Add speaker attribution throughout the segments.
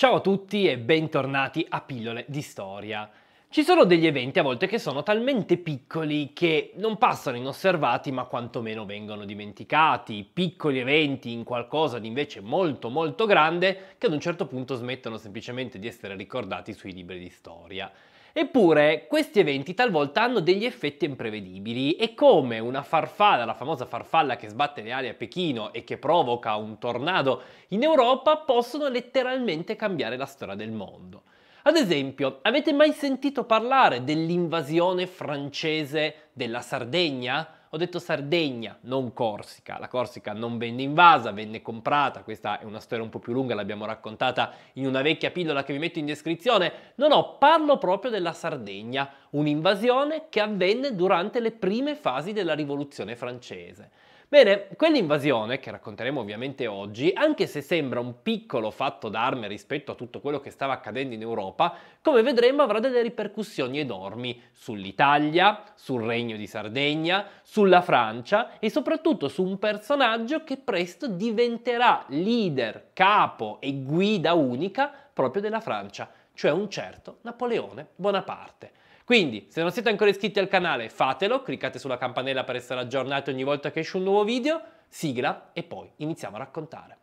Speaker 1: Ciao a tutti e bentornati a Pillole di Storia. Ci sono degli eventi a volte che sono talmente piccoli che non passano inosservati ma quantomeno vengono dimenticati, piccoli eventi in qualcosa di invece molto molto grande che ad un certo punto smettono semplicemente di essere ricordati sui libri di storia. Eppure questi eventi talvolta hanno degli effetti imprevedibili e come una farfalla, la famosa farfalla che sbatte le ali a Pechino e che provoca un tornado in Europa, possono letteralmente cambiare la storia del mondo. Ad esempio, avete mai sentito parlare dell'invasione francese della Sardegna? Ho detto Sardegna, non Corsica. La Corsica non venne invasa, venne comprata. Questa è una storia un po' più lunga, l'abbiamo raccontata in una vecchia pillola che vi metto in descrizione. No, no, parlo proprio della Sardegna, un'invasione che avvenne durante le prime fasi della rivoluzione francese. Bene, quell'invasione, che racconteremo ovviamente oggi, anche se sembra un piccolo fatto d'arme rispetto a tutto quello che stava accadendo in Europa, come vedremo avrà delle ripercussioni enormi sull'Italia, sul Regno di Sardegna, sulla Francia e soprattutto su un personaggio che presto diventerà leader, capo e guida unica proprio della Francia, cioè un certo Napoleone Bonaparte. Quindi, se non siete ancora iscritti al canale, fatelo, cliccate sulla campanella per essere aggiornati ogni volta che esce un nuovo video, sigla e poi iniziamo a raccontare.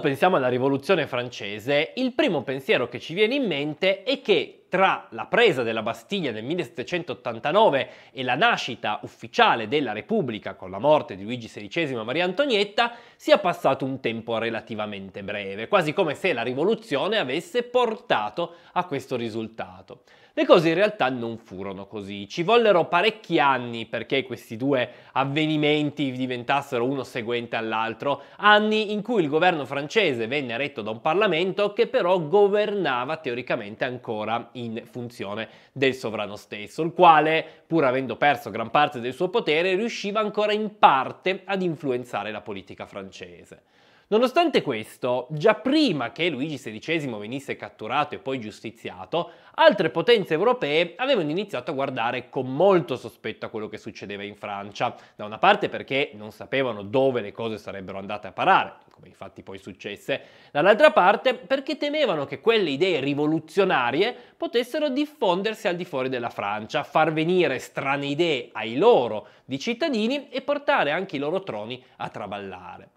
Speaker 1: Quando pensiamo alla rivoluzione francese, il primo pensiero che ci viene in mente è che tra la presa della Bastiglia nel 1789 e la nascita ufficiale della Repubblica con la morte di Luigi XVI e Maria Antonietta sia passato un tempo relativamente breve, quasi come se la rivoluzione avesse portato a questo risultato. Le cose in realtà non furono così, ci vollero parecchi anni perché questi due avvenimenti diventassero uno seguente all'altro, anni in cui il governo francese venne retto da un Parlamento che però governava teoricamente ancora in funzione del sovrano stesso, il quale, pur avendo perso gran parte del suo potere, riusciva ancora in parte ad influenzare la politica francese. Nonostante questo, già prima che Luigi XVI venisse catturato e poi giustiziato, altre potenze europee avevano iniziato a guardare con molto sospetto a quello che succedeva in Francia, da una parte perché non sapevano dove le cose sarebbero andate a parare, come infatti poi successe, dall'altra parte perché temevano che quelle idee rivoluzionarie potessero diffondersi al di fuori della Francia, far venire strane idee ai loro di cittadini e portare anche i loro troni a traballare.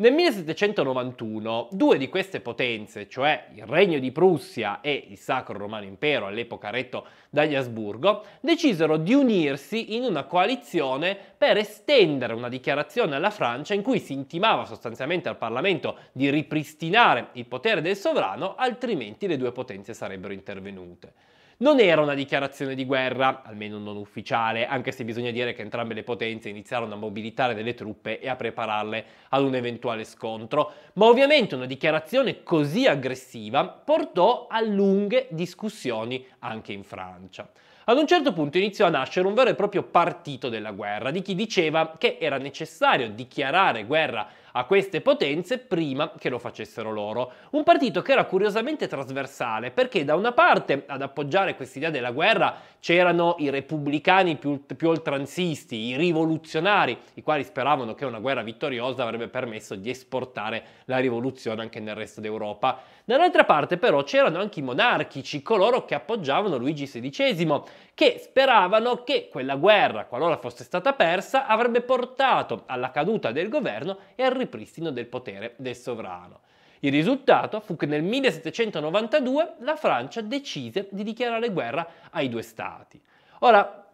Speaker 1: Nel 1791 due di queste potenze, cioè il Regno di Prussia e il Sacro Romano Impero, all'epoca retto dagli Asburgo, decisero di unirsi in una coalizione per estendere una dichiarazione alla Francia in cui si intimava sostanzialmente al Parlamento di ripristinare il potere del sovrano, altrimenti le due potenze sarebbero intervenute. Non era una dichiarazione di guerra, almeno non ufficiale, anche se bisogna dire che entrambe le potenze iniziarono a mobilitare delle truppe e a prepararle ad un eventuale scontro, ma ovviamente una dichiarazione così aggressiva portò a lunghe discussioni anche in Francia. Ad un certo punto iniziò a nascere un vero e proprio partito della guerra, di chi diceva che era necessario dichiarare guerra a queste potenze prima che lo facessero loro. Un partito che era curiosamente trasversale perché da una parte ad appoggiare quest'idea della guerra c'erano i repubblicani più, più oltranzisti, i rivoluzionari, i quali speravano che una guerra vittoriosa avrebbe permesso di esportare la rivoluzione anche nel resto d'Europa. Dall'altra parte però c'erano anche i monarchici, coloro che appoggiavano Luigi XVI, che speravano che quella guerra, qualora fosse stata persa, avrebbe portato alla caduta del governo e al ripristino del potere del sovrano. Il risultato fu che nel 1792 la Francia decise di dichiarare guerra ai due stati. Ora,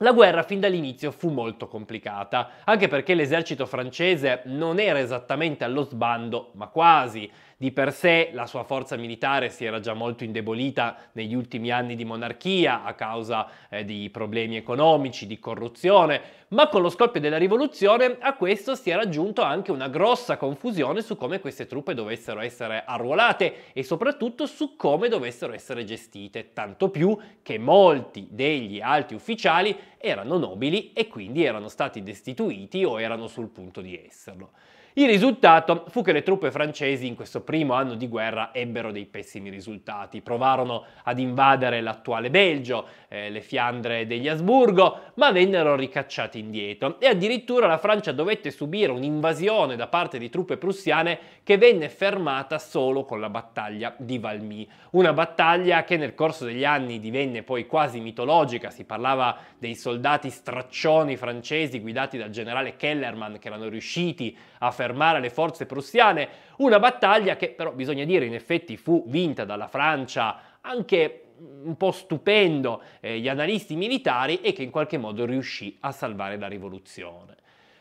Speaker 1: la guerra fin dall'inizio fu molto complicata, anche perché l'esercito francese non era esattamente allo sbando, ma quasi, di per sé la sua forza militare si era già molto indebolita negli ultimi anni di monarchia a causa eh, di problemi economici, di corruzione, ma con lo scoppio della rivoluzione a questo si era aggiunto anche una grossa confusione su come queste truppe dovessero essere arruolate e soprattutto su come dovessero essere gestite, tanto più che molti degli alti ufficiali erano nobili e quindi erano stati destituiti o erano sul punto di esserlo. Il risultato fu che le truppe francesi in questo primo anno di guerra ebbero dei pessimi risultati. Provarono ad invadere l'attuale Belgio, eh, le Fiandre degli Asburgo, ma vennero ricacciati indietro e addirittura la Francia dovette subire un'invasione da parte di truppe prussiane che venne fermata solo con la battaglia di Valmy. Una battaglia che nel corso degli anni divenne poi quasi mitologica, si parlava dei soldati straccioni francesi guidati dal generale Kellerman che erano riusciti a fermare le forze prussiane, una battaglia che però bisogna dire in effetti fu vinta dalla Francia anche un po' stupendo eh, gli analisti militari e che in qualche modo riuscì a salvare la rivoluzione.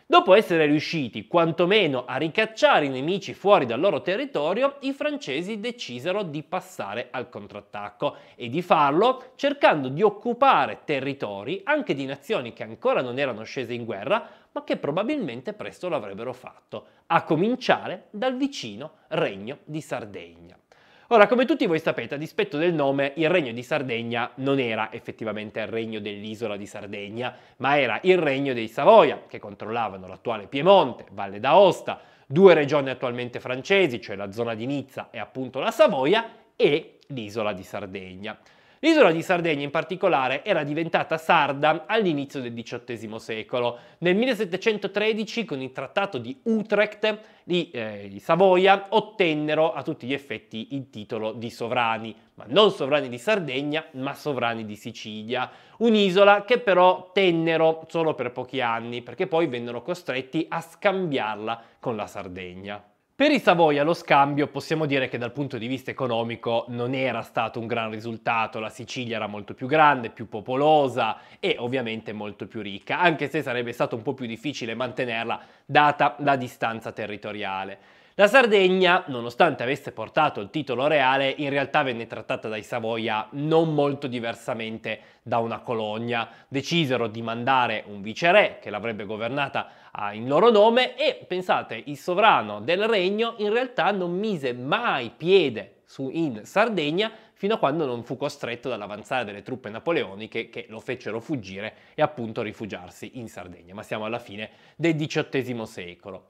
Speaker 1: Dopo essere riusciti quantomeno a ricacciare i nemici fuori dal loro territorio, i francesi decisero di passare al contrattacco e di farlo cercando di occupare territori anche di nazioni che ancora non erano scese in guerra, ma che probabilmente presto l'avrebbero fatto, a cominciare dal vicino Regno di Sardegna. Ora, come tutti voi sapete, a dispetto del nome, il Regno di Sardegna non era effettivamente il regno dell'isola di Sardegna, ma era il regno dei Savoia, che controllavano l'attuale Piemonte, Valle d'Aosta, due regioni attualmente francesi, cioè la zona di Nizza e appunto la Savoia, e l'isola di Sardegna. L'isola di Sardegna in particolare era diventata sarda all'inizio del XVIII secolo. Nel 1713, con il trattato di Utrecht, i eh, Savoia ottennero a tutti gli effetti il titolo di sovrani, ma non sovrani di Sardegna, ma sovrani di Sicilia, un'isola che però tennero solo per pochi anni, perché poi vennero costretti a scambiarla con la Sardegna. Per i Savoia lo scambio possiamo dire che dal punto di vista economico non era stato un gran risultato, la Sicilia era molto più grande, più popolosa e ovviamente molto più ricca, anche se sarebbe stato un po' più difficile mantenerla data la distanza territoriale. La Sardegna, nonostante avesse portato il titolo reale, in realtà venne trattata dai Savoia non molto diversamente da una colonia. Decisero di mandare un viceré che l'avrebbe governata ah, in loro nome e, pensate, il sovrano del regno in realtà non mise mai piede su, in Sardegna fino a quando non fu costretto dall'avanzare delle truppe napoleoniche che lo fecero fuggire e appunto rifugiarsi in Sardegna, ma siamo alla fine del XVIII secolo.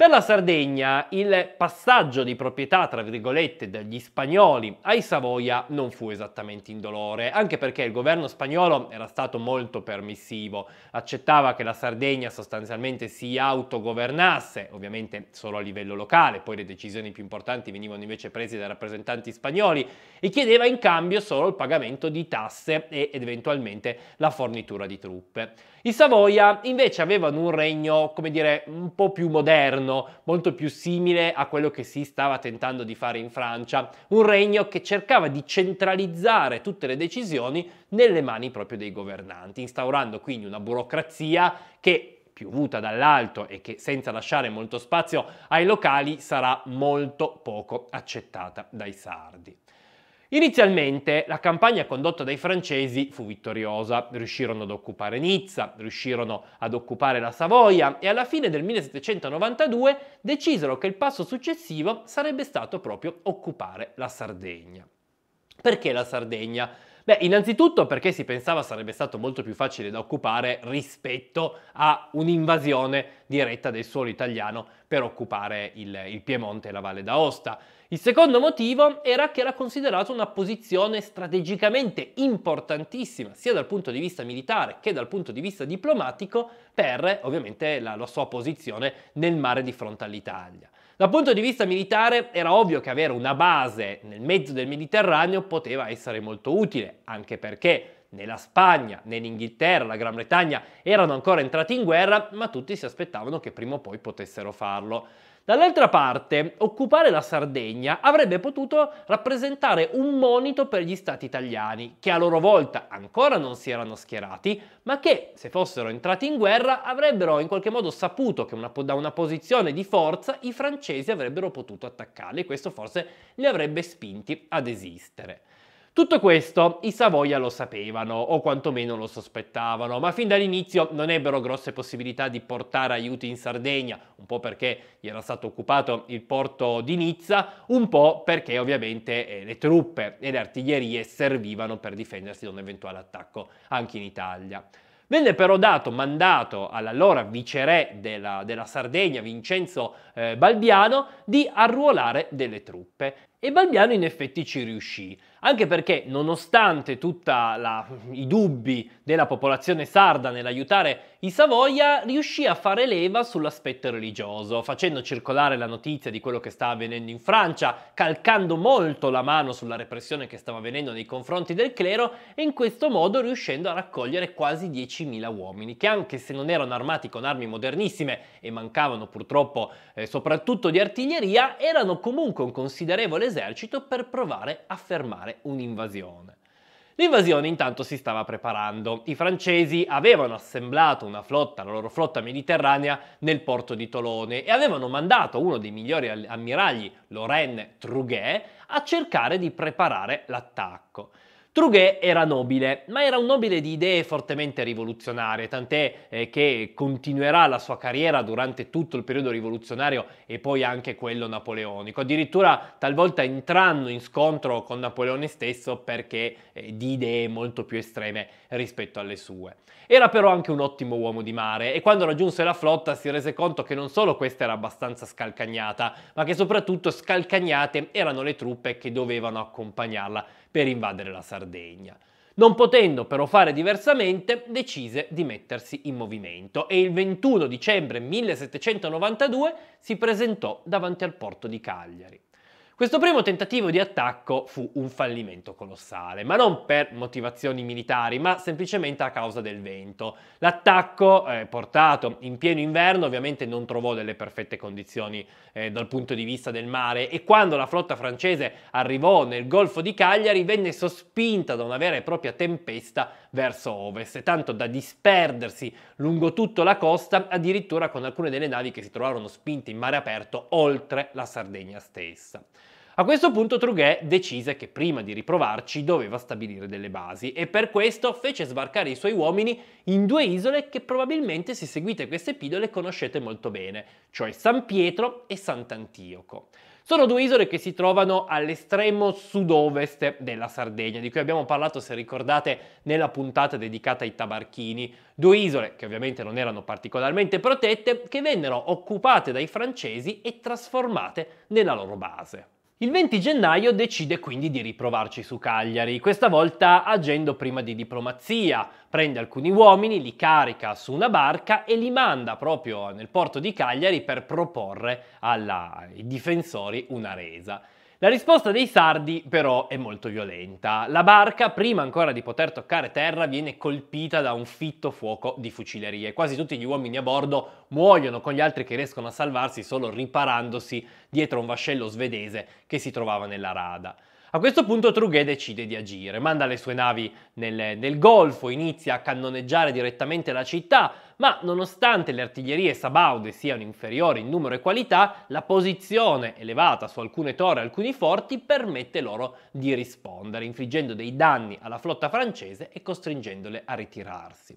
Speaker 1: Per la Sardegna il passaggio di proprietà, tra virgolette, dagli spagnoli ai Savoia non fu esattamente indolore, anche perché il governo spagnolo era stato molto permissivo, accettava che la Sardegna sostanzialmente si autogovernasse, ovviamente solo a livello locale, poi le decisioni più importanti venivano invece prese dai rappresentanti spagnoli e chiedeva in cambio solo il pagamento di tasse ed eventualmente la fornitura di truppe. I Savoia invece avevano un regno, come dire, un po' più moderno, molto più simile a quello che si stava tentando di fare in Francia, un regno che cercava di centralizzare tutte le decisioni nelle mani proprio dei governanti, instaurando quindi una burocrazia che piovuta dall'alto e che senza lasciare molto spazio ai locali sarà molto poco accettata dai sardi. Inizialmente la campagna condotta dai francesi fu vittoriosa, riuscirono ad occupare Nizza, riuscirono ad occupare la Savoia e alla fine del 1792 decisero che il passo successivo sarebbe stato proprio occupare la Sardegna. Perché la Sardegna? Beh, innanzitutto perché si pensava sarebbe stato molto più facile da occupare rispetto a un'invasione diretta del suolo italiano per occupare il, il Piemonte e la Valle d'Aosta. Il secondo motivo era che era considerato una posizione strategicamente importantissima, sia dal punto di vista militare che dal punto di vista diplomatico, per ovviamente la, la sua posizione nel mare di fronte all'Italia. Dal punto di vista militare era ovvio che avere una base nel mezzo del Mediterraneo poteva essere molto utile, anche perché né la Spagna né l'Inghilterra, la Gran Bretagna erano ancora entrati in guerra, ma tutti si aspettavano che prima o poi potessero farlo. Dall'altra parte, occupare la Sardegna avrebbe potuto rappresentare un monito per gli stati italiani, che a loro volta ancora non si erano schierati, ma che, se fossero entrati in guerra, avrebbero in qualche modo saputo che una, da una posizione di forza i francesi avrebbero potuto attaccarli e questo forse li avrebbe spinti ad esistere. Tutto questo i Savoia lo sapevano, o quantomeno lo sospettavano, ma fin dall'inizio non ebbero grosse possibilità di portare aiuti in Sardegna, un po' perché gli era stato occupato il porto di Nizza, un po' perché ovviamente eh, le truppe e le artiglierie servivano per difendersi da un eventuale attacco anche in Italia. Venne però dato mandato all'allora viceré della, della Sardegna, Vincenzo eh, Balbiano, di arruolare delle truppe e Balbiano in effetti ci riuscì. Anche perché, nonostante tutti i dubbi della popolazione sarda nell'aiutare i Savoia riuscì a fare leva sull'aspetto religioso, facendo circolare la notizia di quello che stava avvenendo in Francia, calcando molto la mano sulla repressione che stava avvenendo nei confronti del clero e in questo modo riuscendo a raccogliere quasi 10.000 uomini, che anche se non erano armati con armi modernissime e mancavano purtroppo eh, soprattutto di artiglieria, erano comunque un considerevole esercito per provare a fermare un'invasione. L'invasione intanto si stava preparando. I francesi avevano assemblato una flotta, la loro flotta mediterranea, nel porto di Tolone e avevano mandato uno dei migliori ammiragli, Lorraine Truguet, a cercare di preparare l'attacco. Truguet era nobile, ma era un nobile di idee fortemente rivoluzionarie, tant'è eh, che continuerà la sua carriera durante tutto il periodo rivoluzionario e poi anche quello napoleonico. Addirittura talvolta entrando in scontro con Napoleone stesso perché eh, di idee molto più estreme rispetto alle sue. Era però anche un ottimo uomo di mare e quando raggiunse la flotta si rese conto che non solo questa era abbastanza scalcagnata, ma che soprattutto scalcagnate erano le truppe che dovevano accompagnarla per invadere la Sardegna. Non potendo però fare diversamente, decise di mettersi in movimento e il 21 dicembre 1792 si presentò davanti al porto di Cagliari. Questo primo tentativo di attacco fu un fallimento colossale, ma non per motivazioni militari, ma semplicemente a causa del vento. L'attacco, eh, portato in pieno inverno, ovviamente non trovò delle perfette condizioni eh, dal punto di vista del mare e quando la flotta francese arrivò nel Golfo di Cagliari venne sospinta da una vera e propria tempesta verso ovest, tanto da disperdersi lungo tutta la costa, addirittura con alcune delle navi che si trovarono spinte in mare aperto oltre la Sardegna stessa. A questo punto Truguet decise che prima di riprovarci doveva stabilire delle basi e per questo fece sbarcare i suoi uomini in due isole che probabilmente se seguite queste pillole conoscete molto bene, cioè San Pietro e Sant'Antioco. Sono due isole che si trovano all'estremo sud-ovest della Sardegna, di cui abbiamo parlato, se ricordate, nella puntata dedicata ai tabarchini. Due isole che ovviamente non erano particolarmente protette, che vennero occupate dai francesi e trasformate nella loro base. Il 20 gennaio decide quindi di riprovarci su Cagliari, questa volta agendo prima di diplomazia. Prende alcuni uomini, li carica su una barca e li manda proprio nel porto di Cagliari per proporre ai difensori una resa. La risposta dei sardi però è molto violenta. La barca, prima ancora di poter toccare terra, viene colpita da un fitto fuoco di fucilerie. Quasi tutti gli uomini a bordo muoiono con gli altri che riescono a salvarsi solo riparandosi dietro un vascello svedese che si trovava nella rada. A questo punto Truguet decide di agire, manda le sue navi nel, nel golfo, inizia a cannoneggiare direttamente la città, ma nonostante le artiglierie sabaude siano inferiori in numero e qualità, la posizione elevata su alcune torre e alcuni forti permette loro di rispondere, infliggendo dei danni alla flotta francese e costringendole a ritirarsi.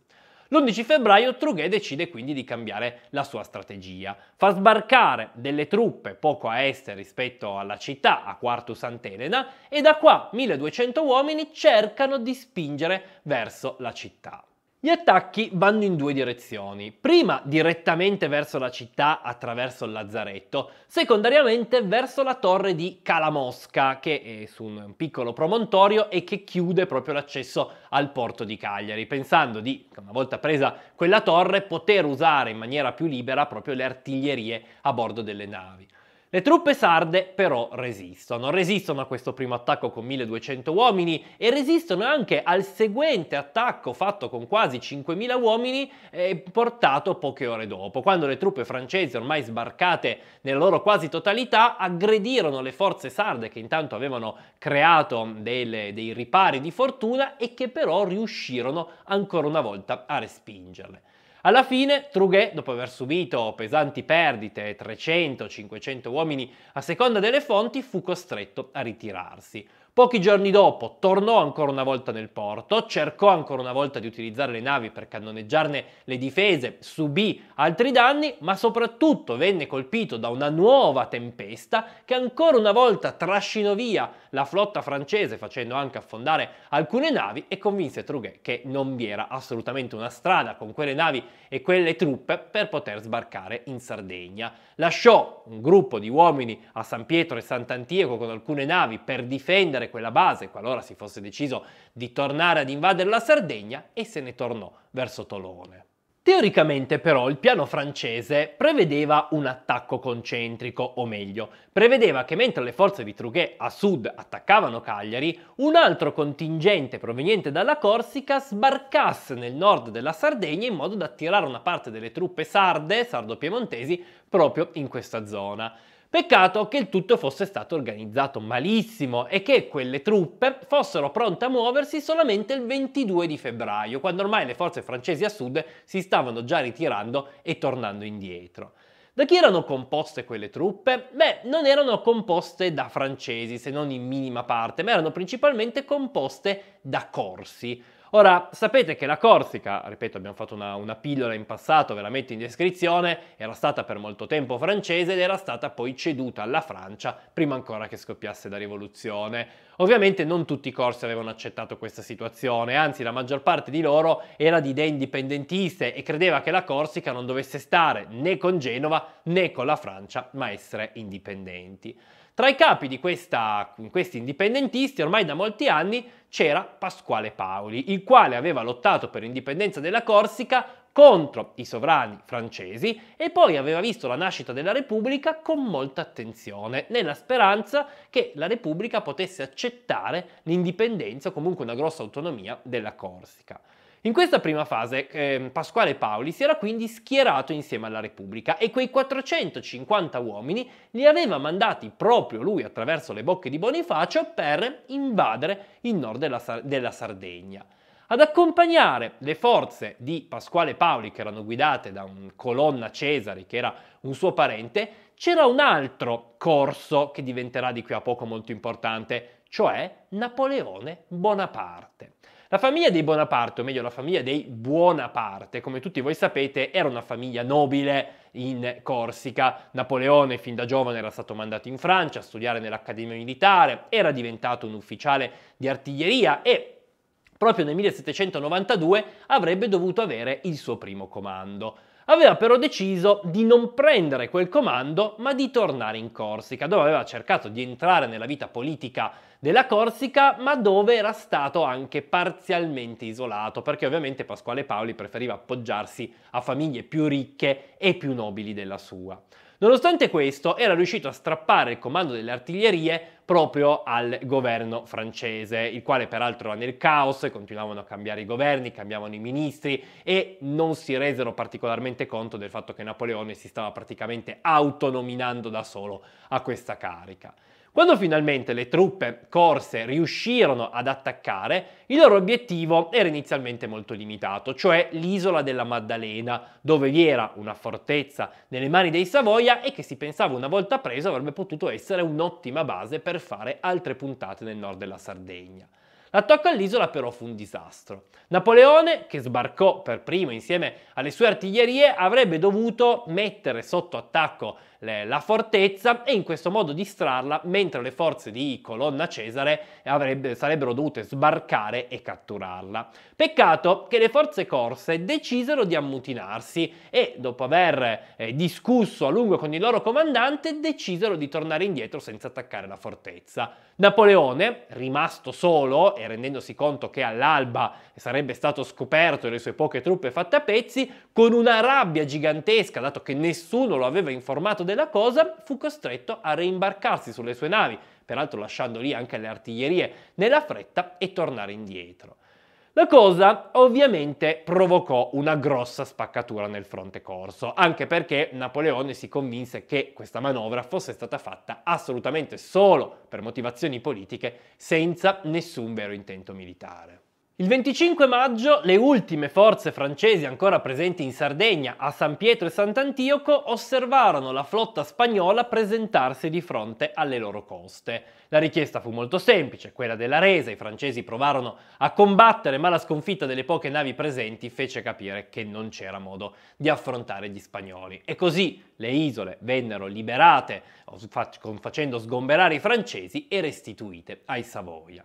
Speaker 1: L'11 febbraio Truguet decide quindi di cambiare la sua strategia. Fa sbarcare delle truppe poco a est rispetto alla città, a Quartus Sant'Elena, e da qua 1200 uomini cercano di spingere verso la città. Gli attacchi vanno in due direzioni, prima direttamente verso la città attraverso il lazzaretto, secondariamente verso la torre di Calamosca che è su un piccolo promontorio e che chiude proprio l'accesso al porto di Cagliari, pensando di, una volta presa quella torre, poter usare in maniera più libera proprio le artiglierie a bordo delle navi. Le truppe sarde però resistono, resistono a questo primo attacco con 1200 uomini e resistono anche al seguente attacco fatto con quasi 5000 uomini e eh, portato poche ore dopo, quando le truppe francesi ormai sbarcate nella loro quasi totalità aggredirono le forze sarde che intanto avevano creato delle, dei ripari di fortuna e che però riuscirono ancora una volta a respingerle. Alla fine Truguet, dopo aver subito pesanti perdite, 300-500 uomini a seconda delle fonti, fu costretto a ritirarsi. Pochi giorni dopo tornò ancora una volta nel porto, cercò ancora una volta di utilizzare le navi per cannoneggiarne le difese, subì altri danni, ma soprattutto venne colpito da una nuova tempesta che ancora una volta trascinò via la flotta francese facendo anche affondare alcune navi e convinse Truguet che non vi era assolutamente una strada con quelle navi e quelle truppe per poter sbarcare in Sardegna. Lasciò un gruppo di uomini a San Pietro e Sant'Antioco con alcune navi per difendere invadere quella base, qualora si fosse deciso di tornare ad invadere la Sardegna, e se ne tornò verso Tolone. Teoricamente però il piano francese prevedeva un attacco concentrico, o meglio, prevedeva che mentre le forze di Truguet a sud attaccavano Cagliari, un altro contingente proveniente dalla Corsica sbarcasse nel nord della Sardegna in modo da attirare una parte delle truppe sarde, sardo-piemontesi, proprio in questa zona. Peccato che il tutto fosse stato organizzato malissimo e che quelle truppe fossero pronte a muoversi solamente il 22 di febbraio, quando ormai le forze francesi a sud si stavano già ritirando e tornando indietro. Da chi erano composte quelle truppe? Beh, non erano composte da francesi, se non in minima parte, ma erano principalmente composte da corsi. Ora, sapete che la Corsica, ripeto abbiamo fatto una, una pillola in passato, ve la metto in descrizione, era stata per molto tempo francese ed era stata poi ceduta alla Francia prima ancora che scoppiasse la rivoluzione. Ovviamente non tutti i corsi avevano accettato questa situazione, anzi la maggior parte di loro era di idee indipendentiste e credeva che la Corsica non dovesse stare né con Genova né con la Francia, ma essere indipendenti. Tra i capi di questa, questi indipendentisti ormai da molti anni c'era Pasquale Paoli, il quale aveva lottato per l'indipendenza della Corsica contro i sovrani francesi e poi aveva visto la nascita della Repubblica con molta attenzione, nella speranza che la Repubblica potesse accettare l'indipendenza o comunque una grossa autonomia della Corsica. In questa prima fase eh, Pasquale Paoli si era quindi schierato insieme alla Repubblica e quei 450 uomini li aveva mandati proprio lui attraverso le bocche di Bonifacio per invadere il nord della, Sar- della Sardegna. Ad accompagnare le forze di Pasquale Paoli, che erano guidate da un colonna Cesare, che era un suo parente, c'era un altro corso che diventerà di qui a poco molto importante, cioè Napoleone Bonaparte. La famiglia dei Bonaparte, o meglio la famiglia dei Buonaparte, come tutti voi sapete, era una famiglia nobile in Corsica. Napoleone fin da giovane era stato mandato in Francia a studiare nell'Accademia Militare, era diventato un ufficiale di artiglieria e proprio nel 1792 avrebbe dovuto avere il suo primo comando. Aveva però deciso di non prendere quel comando, ma di tornare in Corsica, dove aveva cercato di entrare nella vita politica della Corsica, ma dove era stato anche parzialmente isolato, perché ovviamente Pasquale Paoli preferiva appoggiarsi a famiglie più ricche e più nobili della sua. Nonostante questo, era riuscito a strappare il comando delle artiglierie proprio al governo francese, il quale peraltro era nel caos, continuavano a cambiare i governi, cambiavano i ministri e non si resero particolarmente conto del fatto che Napoleone si stava praticamente autonominando da solo a questa carica. Quando finalmente le truppe corse riuscirono ad attaccare, il loro obiettivo era inizialmente molto limitato, cioè l'isola della Maddalena, dove vi era una fortezza nelle mani dei Savoia e che si pensava una volta presa avrebbe potuto essere un'ottima base per fare altre puntate nel nord della Sardegna. L'attacco all'isola però fu un disastro. Napoleone, che sbarcò per primo insieme alle sue artiglierie, avrebbe dovuto mettere sotto attacco le, la fortezza e in questo modo distrarla mentre le forze di Colonna Cesare avrebbe, sarebbero dovute sbarcare e catturarla. Peccato che le forze corse decisero di ammutinarsi e dopo aver eh, discusso a lungo con il loro comandante decisero di tornare indietro senza attaccare la fortezza. Napoleone, rimasto solo e rendendosi conto che all'alba sarebbe stato scoperto e le sue poche truppe fatte a pezzi, con una rabbia gigantesca, dato che nessuno lo aveva informato della cosa, fu costretto a reimbarcarsi sulle sue navi, peraltro lasciando lì anche le artiglierie, nella fretta e tornare indietro. La cosa ovviamente provocò una grossa spaccatura nel fronte corso, anche perché Napoleone si convinse che questa manovra fosse stata fatta assolutamente solo per motivazioni politiche, senza nessun vero intento militare. Il 25 maggio le ultime forze francesi ancora presenti in Sardegna, a San Pietro e Sant'Antioco, osservarono la flotta spagnola presentarsi di fronte alle loro coste. La richiesta fu molto semplice, quella della resa, i francesi provarono a combattere ma la sconfitta delle poche navi presenti fece capire che non c'era modo di affrontare gli spagnoli. E così le isole vennero liberate, facendo sgomberare i francesi e restituite ai Savoia.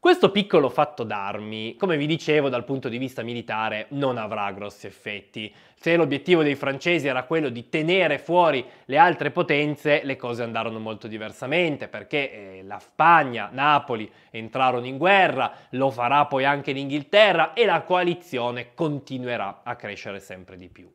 Speaker 1: Questo piccolo fatto d'armi, come vi dicevo dal punto di vista militare, non avrà grossi effetti. Se l'obiettivo dei francesi era quello di tenere fuori le altre potenze, le cose andarono molto diversamente, perché eh, la Spagna, Napoli entrarono in guerra, lo farà poi anche l'Inghilterra e la coalizione continuerà a crescere sempre di più.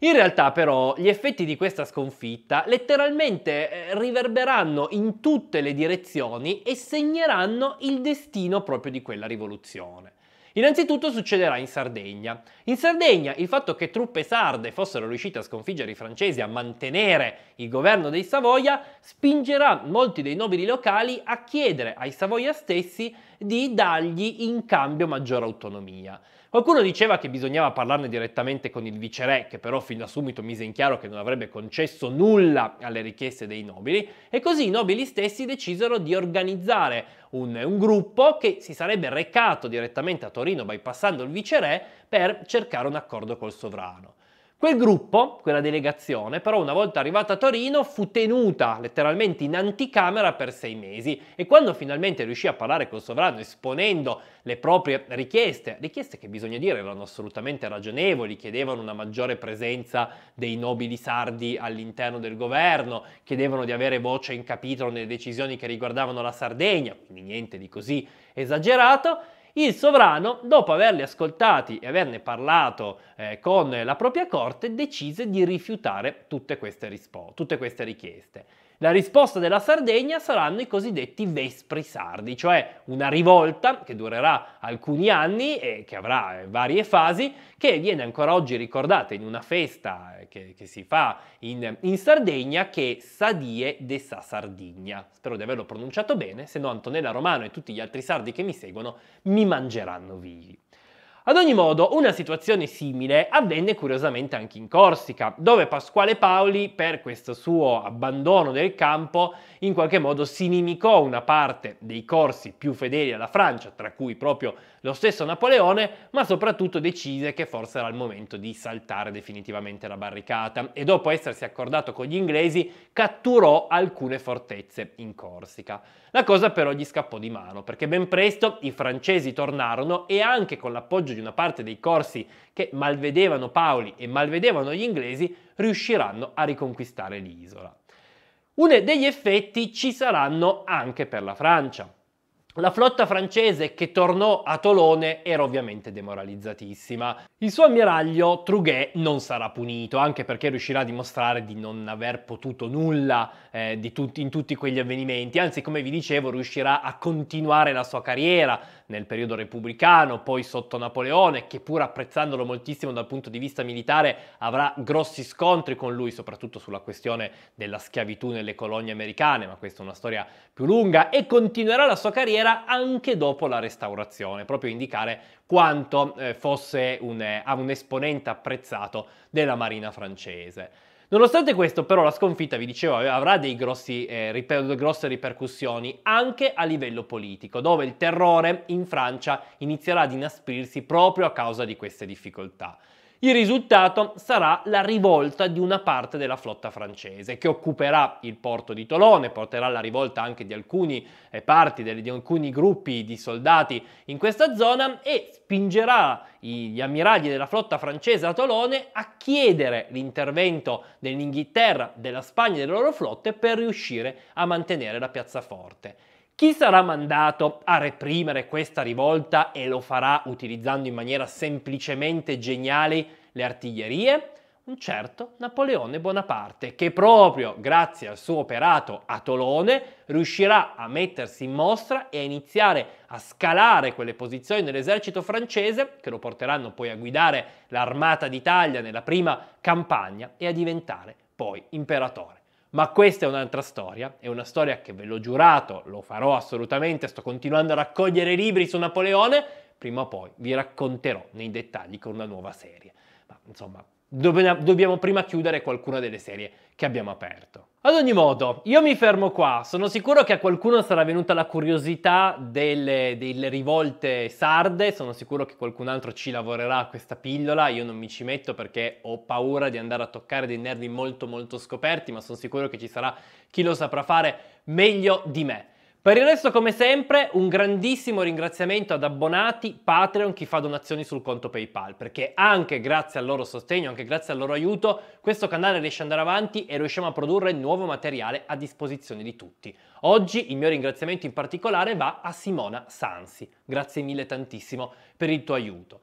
Speaker 1: In realtà però gli effetti di questa sconfitta letteralmente eh, riverberanno in tutte le direzioni e segneranno il destino proprio di quella rivoluzione. Innanzitutto succederà in Sardegna. In Sardegna il fatto che truppe sarde fossero riuscite a sconfiggere i francesi, e a mantenere il governo dei Savoia, spingerà molti dei nobili locali a chiedere ai Savoia stessi di dargli in cambio maggiore autonomia. Qualcuno diceva che bisognava parlarne direttamente con il viceré, che però fin da subito mise in chiaro che non avrebbe concesso nulla alle richieste dei nobili, e così i nobili stessi decisero di organizzare un, un gruppo che si sarebbe recato direttamente a Torino bypassando il viceré per cercare un accordo col sovrano. Quel gruppo, quella delegazione, però una volta arrivata a Torino fu tenuta letteralmente in anticamera per sei mesi e quando finalmente riuscì a parlare col sovrano esponendo le proprie richieste, richieste che bisogna dire erano assolutamente ragionevoli, chiedevano una maggiore presenza dei nobili sardi all'interno del governo, chiedevano di avere voce in capitolo nelle decisioni che riguardavano la Sardegna, quindi niente di così esagerato, il sovrano, dopo averli ascoltati e averne parlato eh, con la propria corte, decise di rifiutare tutte queste, tutte queste richieste. La risposta della Sardegna saranno i cosiddetti Vespri sardi, cioè una rivolta che durerà alcuni anni e che avrà eh, varie fasi, che viene ancora oggi ricordata in una festa eh, che, che si fa in, in, Sardegna che è Sadie de Sa Sardigna. Spero di averlo pronunciato bene, se no Antonella Romano e tutti gli altri sardi che mi seguono mi mangeranno vivi. Ad ogni modo, una situazione simile avvenne curiosamente anche in Corsica, dove Pasquale Paoli, per questo suo abbandono del campo, in qualche modo si inimicò una parte dei corsi più fedeli alla Francia, tra cui proprio lo stesso Napoleone, ma soprattutto decise che forse era il momento di saltare definitivamente la barricata e dopo essersi accordato con gli inglesi catturò alcune fortezze in Corsica. La cosa però gli scappò di mano perché ben presto i francesi tornarono e anche con l'appoggio di una parte dei corsi che malvedevano Paoli e malvedevano gli inglesi riusciranno a riconquistare l'isola. Uno degli effetti ci saranno anche per la Francia. La flotta francese che tornò a Tolone era ovviamente demoralizzatissima. Il suo ammiraglio Truguet non sarà punito, anche perché riuscirà a dimostrare di non aver potuto nulla eh, tut- in tutti quegli avvenimenti, anzi come vi dicevo riuscirà a continuare la sua carriera, nel periodo repubblicano, poi sotto Napoleone, che pur apprezzandolo moltissimo dal punto di vista militare avrà grossi scontri con lui, soprattutto sulla questione della schiavitù nelle colonie americane, ma questa è una storia più lunga, e continuerà la sua carriera anche dopo la restaurazione, proprio a indicare quanto eh, fosse un, eh, un esponente apprezzato della marina francese. Nonostante questo, però, la sconfitta, vi dicevo, avrà grossi, eh, riper- grosse ripercussioni anche a livello politico, dove il terrore in Francia inizierà ad inasprirsi proprio a causa di queste difficoltà. Il risultato sarà la rivolta di una parte della flotta francese che occuperà il porto di Tolone, porterà alla rivolta anche di alcuni eh, parti, di alcuni gruppi di soldati in questa zona e spingerà gli ammiragli della flotta francese a Tolone a chiedere l'intervento dell'Inghilterra, della Spagna e delle loro flotte per riuscire a mantenere la piazza forte. Chi sarà mandato a reprimere questa rivolta e lo farà utilizzando in maniera semplicemente geniale le artiglierie? Un certo Napoleone Bonaparte, che proprio grazie al suo operato a Tolone riuscirà a mettersi in mostra e a iniziare a scalare quelle posizioni nell'esercito francese che lo porteranno poi a guidare l'armata d'Italia nella prima campagna e a diventare poi imperatore. Ma questa è un'altra storia, è una storia che ve l'ho giurato, lo farò assolutamente, sto continuando a raccogliere libri su Napoleone, prima o poi vi racconterò nei dettagli con una nuova serie. Ma insomma, dobbiamo prima chiudere qualcuna delle serie che abbiamo aperto. Ad ogni modo, io mi fermo qua, sono sicuro che a qualcuno sarà venuta la curiosità delle, delle, rivolte sarde, sono sicuro che qualcun altro ci lavorerà a questa pillola, io non mi ci metto perché ho paura di andare a toccare dei nervi molto molto scoperti, ma sono sicuro che ci sarà chi lo saprà fare meglio di me. Per il resto, come sempre, un grandissimo ringraziamento ad abbonati Patreon, chi fa donazioni sul conto PayPal, perché anche grazie al loro sostegno, anche grazie al loro aiuto, questo canale riesce ad andare avanti e riusciamo a produrre nuovo materiale a disposizione di tutti. Oggi il mio ringraziamento in particolare va a Simona Sansi. Grazie mille tantissimo per il tuo aiuto.